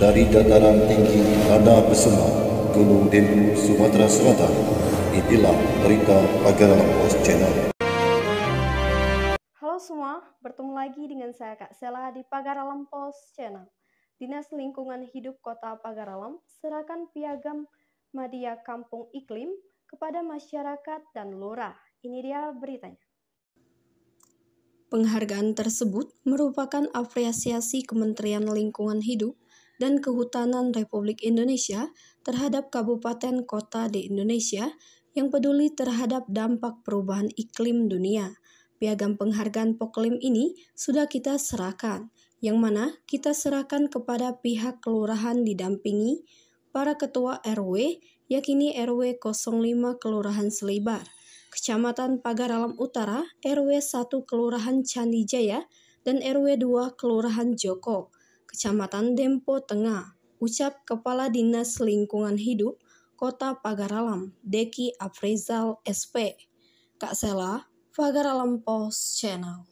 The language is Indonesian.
dari dataran tinggi Tanah Besema, Gunung Dendu, Sumatera Selatan. Inilah berita Pagarawan Post Channel. Halo semua, bertemu lagi dengan saya Kak Sela di Pagaralam Post Channel. Dinas Lingkungan Hidup Kota Pagar Alam serahkan piagam media kampung iklim kepada masyarakat dan lurah. Ini dia beritanya. Penghargaan tersebut merupakan apresiasi Kementerian Lingkungan Hidup dan Kehutanan Republik Indonesia terhadap kabupaten kota di Indonesia yang peduli terhadap dampak perubahan iklim dunia. Piagam penghargaan Poklim ini sudah kita serahkan, yang mana kita serahkan kepada pihak kelurahan didampingi para ketua RW, yakini RW 05 Kelurahan Selibar, Kecamatan Pagar Alam Utara, RW 1 Kelurahan Candijaya, dan RW 2 Kelurahan Joko. Kecamatan Dempo Tengah, ucap Kepala Dinas Lingkungan Hidup Kota Pagaralam, Deki Afrizal SP. Kak Sela, Pagaralam Post Channel.